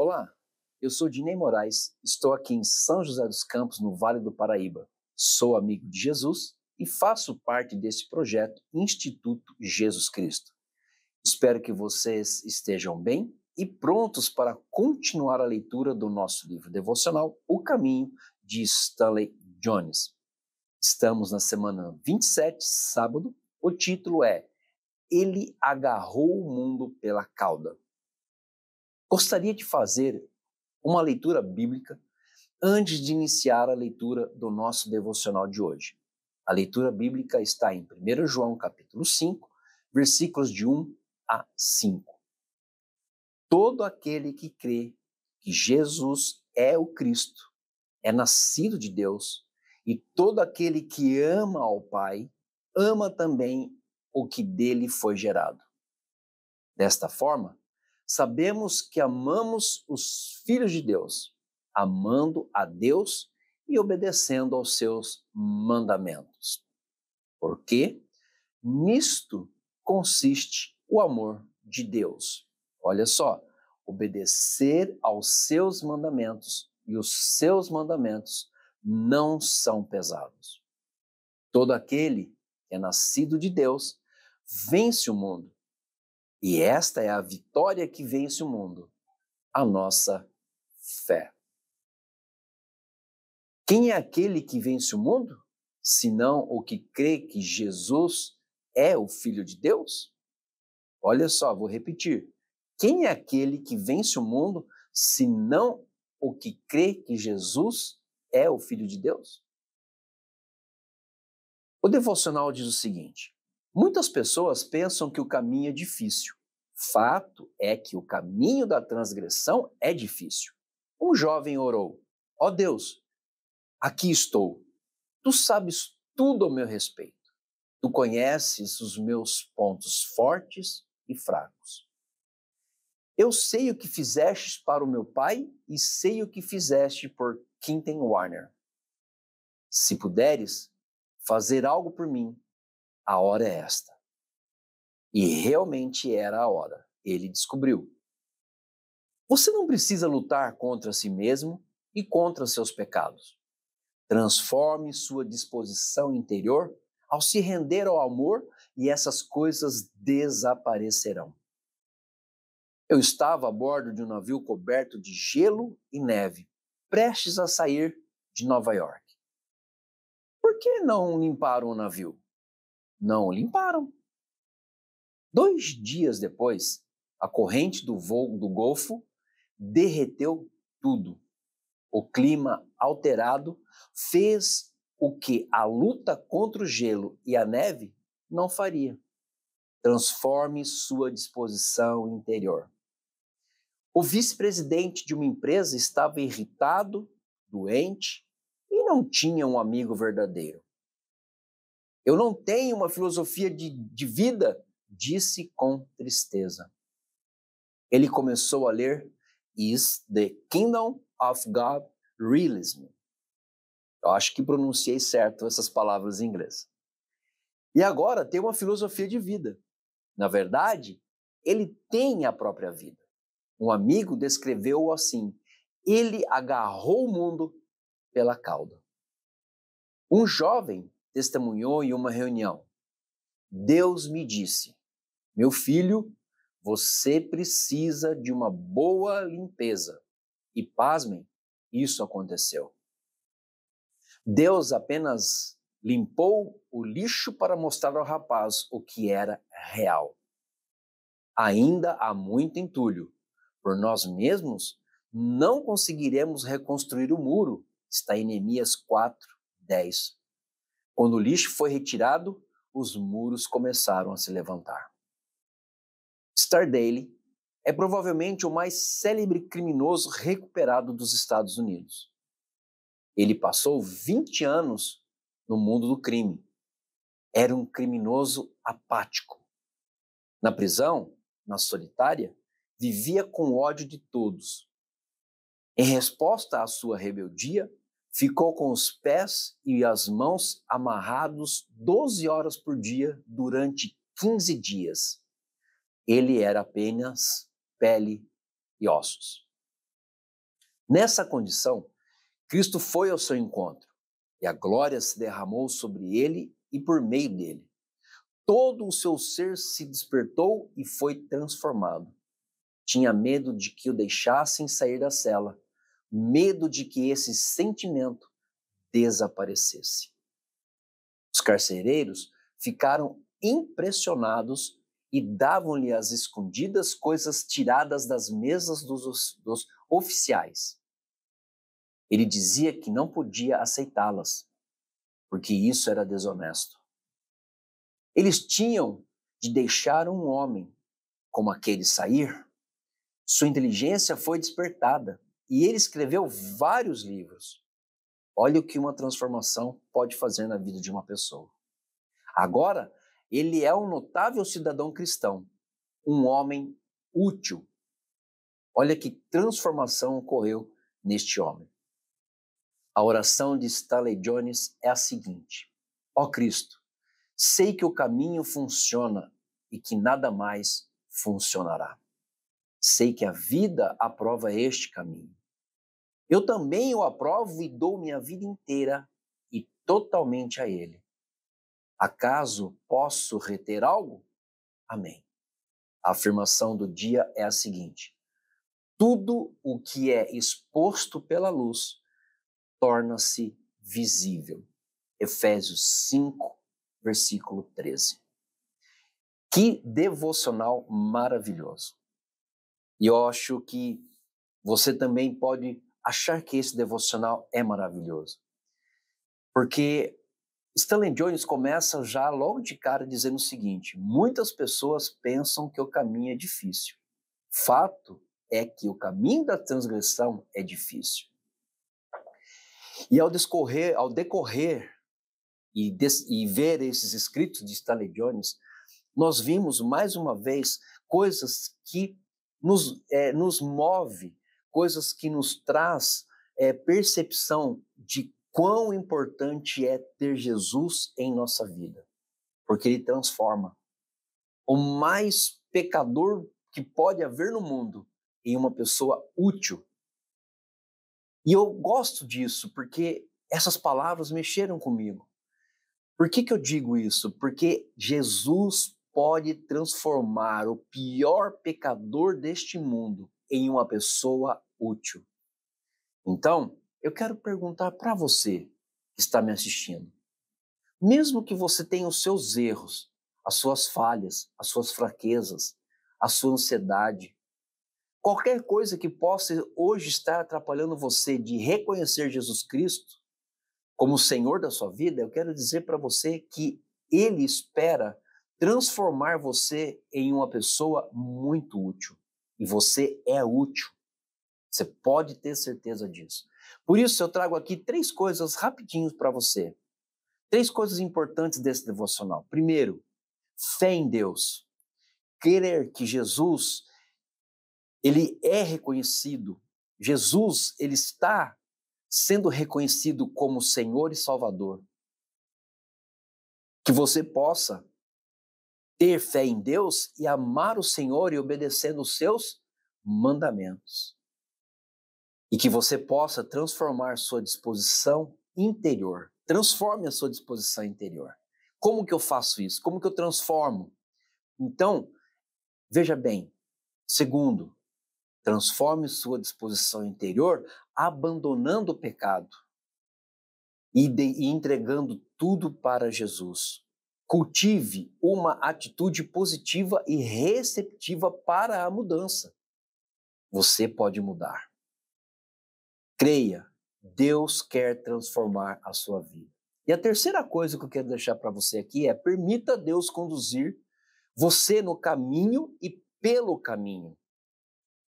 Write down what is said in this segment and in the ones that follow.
Olá, eu sou Dinei Moraes, estou aqui em São José dos Campos, no Vale do Paraíba. Sou amigo de Jesus e faço parte deste projeto Instituto Jesus Cristo. Espero que vocês estejam bem e prontos para continuar a leitura do nosso livro devocional O Caminho de Stanley Jones. Estamos na semana 27, sábado. O título é Ele agarrou o mundo pela cauda. Gostaria de fazer uma leitura bíblica antes de iniciar a leitura do nosso devocional de hoje. A leitura bíblica está em 1 João capítulo 5, versículos de 1 a 5. Todo aquele que crê que Jesus é o Cristo é nascido de Deus, e todo aquele que ama ao Pai ama também o que dele foi gerado. Desta forma, sabemos que amamos os filhos de Deus, amando a Deus e obedecendo aos seus mandamentos. Porque nisto consiste o amor de Deus. Olha só, obedecer aos seus mandamentos e os seus mandamentos não são pesados. Todo aquele que é nascido de Deus vence o mundo e esta é a vitória que vence o mundo, a nossa fé. Quem é aquele que vence o mundo? Senão o que crê que Jesus é o Filho de Deus? Olha só, vou repetir. Quem é aquele que vence o mundo, senão o que crê que Jesus é o Filho de Deus? O devocional diz o seguinte: Muitas pessoas pensam que o caminho é difícil. Fato é que o caminho da transgressão é difícil. Um jovem orou: Ó oh Deus, aqui estou. Tu sabes tudo ao meu respeito. Tu conheces os meus pontos fortes e fracos. Eu sei o que fizestes para o meu pai e sei o que fizeste por Quinten Warner. Se puderes fazer algo por mim, a hora é esta. E realmente era a hora. Ele descobriu. Você não precisa lutar contra si mesmo e contra seus pecados. Transforme sua disposição interior ao se render ao amor e essas coisas desaparecerão. Eu estava a bordo de um navio coberto de gelo e neve, prestes a sair de Nova York. Por que não limparam o navio? Não limparam. Dois dias depois, a corrente do, voo, do Golfo derreteu tudo. O clima alterado fez o que a luta contra o gelo e a neve não faria. Transforme sua disposição interior. O vice-presidente de uma empresa estava irritado, doente e não tinha um amigo verdadeiro. Eu não tenho uma filosofia de, de vida, disse com tristeza. Ele começou a ler Is the Kingdom of God Realism. Eu acho que pronunciei certo essas palavras em inglês. E agora tem uma filosofia de vida. Na verdade, ele tem a própria vida. Um amigo descreveu-o assim: ele agarrou o mundo pela cauda. Um jovem testemunhou em uma reunião: Deus me disse, meu filho, você precisa de uma boa limpeza. E pasmem, isso aconteceu. Deus apenas limpou o lixo para mostrar ao rapaz o que era real. Ainda há muito entulho. Por nós mesmos, não conseguiremos reconstruir o muro. Está em Neemias 4, 10 quando o lixo foi retirado, os muros começaram a se levantar. Star Dale é provavelmente o mais célebre criminoso recuperado dos Estados Unidos. Ele passou 20 anos no mundo do crime. Era um criminoso apático. Na prisão, na solitária, vivia com ódio de todos. Em resposta à sua rebeldia, ficou com os pés e as mãos amarrados 12 horas por dia durante 15 dias. Ele era apenas pele e ossos. Nessa condição, Cristo foi ao seu encontro e a glória se derramou sobre ele e por meio dele. Todo o seu ser se despertou e foi transformado. Tinha medo de que o deixassem sair da cela medo de que esse sentimento desaparecesse. Os carcereiros ficaram impressionados e davam-lhe as escondidas coisas tiradas das mesas dos, dos oficiais. Ele dizia que não podia aceitá-las, porque isso era desonesto. Eles tinham de deixar um homem como aquele sair. Sua inteligência foi despertada e ele escreveu vários livros. Olha o que uma transformação pode fazer na vida de uma pessoa. Agora, ele é um notável cidadão cristão, um homem útil. Olha que transformação ocorreu neste homem. A oração de Stanley Jones é a seguinte: Ó oh Cristo, sei que o caminho funciona e que nada mais funcionará. Sei que a vida aprova este caminho. Eu também o aprovo e dou minha vida inteira e totalmente a Ele. Acaso posso reter algo? Amém. A afirmação do dia é a seguinte: tudo o que é exposto pela luz torna-se visível. Efésios 5, versículo 13. Que devocional maravilhoso! E eu acho que você também pode achar que esse devocional é maravilhoso. Porque Stanley Jones começa já logo de cara dizendo o seguinte: muitas pessoas pensam que o caminho é difícil. Fato é que o caminho da transgressão é difícil. E ao, discorrer, ao decorrer e, des, e ver esses escritos de Stanley Jones, nós vimos mais uma vez coisas que nos, é, nos move coisas que nos traz é, percepção de quão importante é ter Jesus em nossa vida, porque ele transforma o mais pecador que pode haver no mundo em uma pessoa útil. E eu gosto disso porque essas palavras mexeram comigo. Por que, que eu digo isso? Porque Jesus pode transformar o pior pecador deste mundo em uma pessoa útil. Então, eu quero perguntar para você que está me assistindo: mesmo que você tenha os seus erros, as suas falhas, as suas fraquezas, a sua ansiedade, qualquer coisa que possa hoje estar atrapalhando você de reconhecer Jesus Cristo como o Senhor da sua vida, eu quero dizer para você que Ele espera transformar você em uma pessoa muito útil. E você é útil. Você pode ter certeza disso. Por isso, eu trago aqui três coisas rapidinho para você. Três coisas importantes desse devocional. Primeiro, fé em Deus. Querer que Jesus ele é reconhecido. Jesus ele está sendo reconhecido como Senhor e Salvador. Que você possa ter fé em Deus e amar o Senhor e obedecendo os seus mandamentos. E que você possa transformar sua disposição interior. Transforme a sua disposição interior. Como que eu faço isso? Como que eu transformo? Então, veja bem. Segundo, transforme sua disposição interior abandonando o pecado e, de, e entregando tudo para Jesus Cultive uma atitude positiva e receptiva para a mudança. Você pode mudar. Creia, Deus quer transformar a sua vida. E a terceira coisa que eu quero deixar para você aqui é: permita Deus conduzir você no caminho e pelo caminho.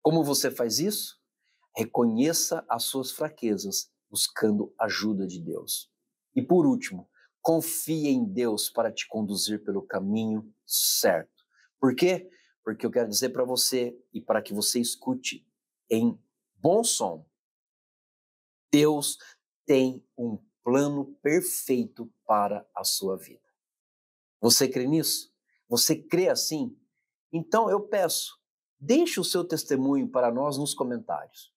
Como você faz isso? Reconheça as suas fraquezas, buscando ajuda de Deus. E por último, Confie em Deus para te conduzir pelo caminho certo. Por quê? Porque eu quero dizer para você e para que você escute em bom som. Deus tem um plano perfeito para a sua vida. Você crê nisso? Você crê assim? Então eu peço, deixe o seu testemunho para nós nos comentários.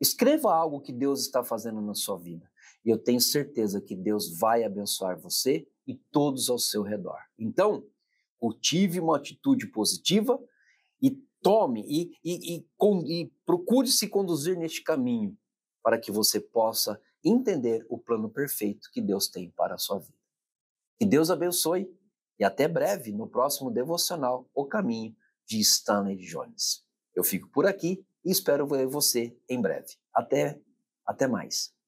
Escreva algo que Deus está fazendo na sua vida. E eu tenho certeza que Deus vai abençoar você e todos ao seu redor. Então, cultive uma atitude positiva e tome e, e, e, e procure se conduzir neste caminho para que você possa entender o plano perfeito que Deus tem para a sua vida. Que Deus abençoe e até breve no próximo devocional O Caminho de Stanley Jones. Eu fico por aqui e espero ver você em breve. Até, até mais.